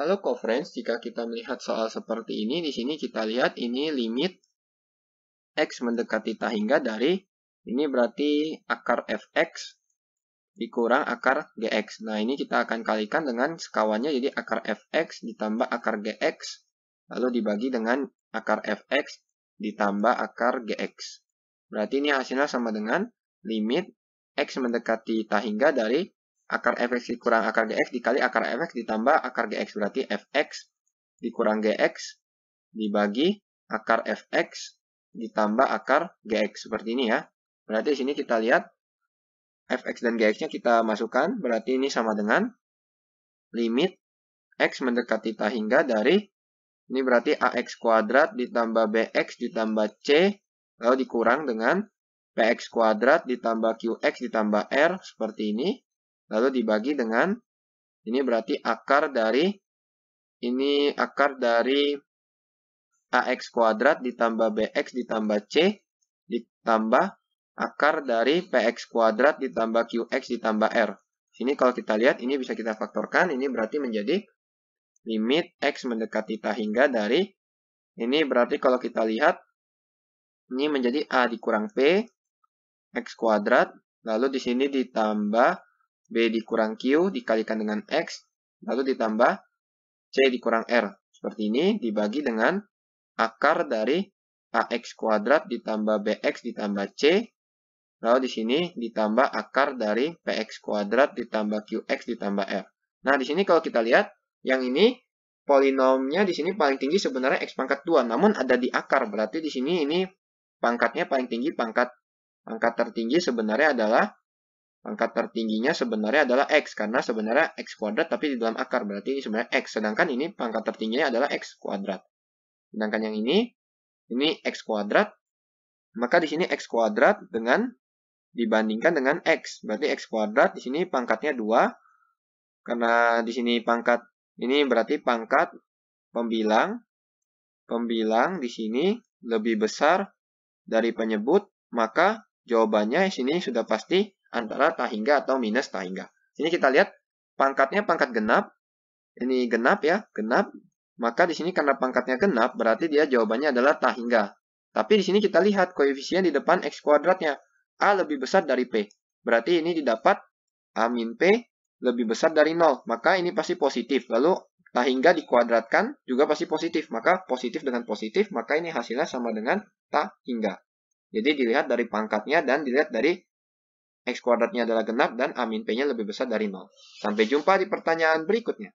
Halo co-friends, jika kita melihat soal seperti ini, di sini kita lihat ini limit x mendekati tak hingga dari, ini berarti akar fx dikurang akar gx. Nah, ini kita akan kalikan dengan sekawannya, jadi akar fx ditambah akar gx, lalu dibagi dengan akar fx ditambah akar gx. Berarti ini hasilnya sama dengan limit x mendekati tak hingga dari akar fx dikurang akar gx dikali akar fx ditambah akar gx. Berarti fx dikurang gx dibagi akar fx ditambah akar gx. Seperti ini ya. Berarti di sini kita lihat fx dan gx-nya kita masukkan. Berarti ini sama dengan limit x mendekati tak hingga dari ini berarti ax kuadrat ditambah bx ditambah c lalu dikurang dengan px kuadrat ditambah qx ditambah r seperti ini Lalu dibagi dengan, ini berarti akar dari, ini akar dari AX kuadrat ditambah BX ditambah C ditambah akar dari PX kuadrat ditambah QX ditambah R. Ini kalau kita lihat, ini bisa kita faktorkan, ini berarti menjadi limit X mendekati tak hingga dari, ini berarti kalau kita lihat, ini menjadi A dikurang P, X kuadrat, lalu di sini ditambah B dikurang Q dikalikan dengan X, lalu ditambah C dikurang R. Seperti ini dibagi dengan akar dari AX kuadrat ditambah BX ditambah C. Lalu di sini ditambah akar dari PX kuadrat ditambah QX ditambah R. Nah, di sini kalau kita lihat, yang ini polinomnya di sini paling tinggi sebenarnya X pangkat 2. Namun ada di akar, berarti di sini ini pangkatnya paling tinggi, pangkat pangkat tertinggi sebenarnya adalah Pangkat tertingginya sebenarnya adalah X, karena sebenarnya X kuadrat tapi di dalam akar, berarti ini sebenarnya X. Sedangkan ini pangkat tertingginya adalah X kuadrat. Sedangkan yang ini, ini X kuadrat, maka di sini X kuadrat dengan dibandingkan dengan X. Berarti X kuadrat di sini pangkatnya 2, karena di sini pangkat, ini berarti pangkat pembilang, pembilang di sini lebih besar dari penyebut, maka jawabannya di sini sudah pasti antara tak hingga atau minus tak hingga. Ini kita lihat pangkatnya pangkat genap. Ini genap ya, genap. Maka di sini karena pangkatnya genap, berarti dia jawabannya adalah tak hingga. Tapi di sini kita lihat koefisien di depan x kuadratnya. A lebih besar dari P. Berarti ini didapat A min P lebih besar dari 0. Maka ini pasti positif. Lalu tak tahingga dikuadratkan juga pasti positif. Maka positif dengan positif, maka ini hasilnya sama dengan tak hingga. Jadi dilihat dari pangkatnya dan dilihat dari X kuadratnya adalah genap dan amin min P-nya lebih besar dari 0. Sampai jumpa di pertanyaan berikutnya.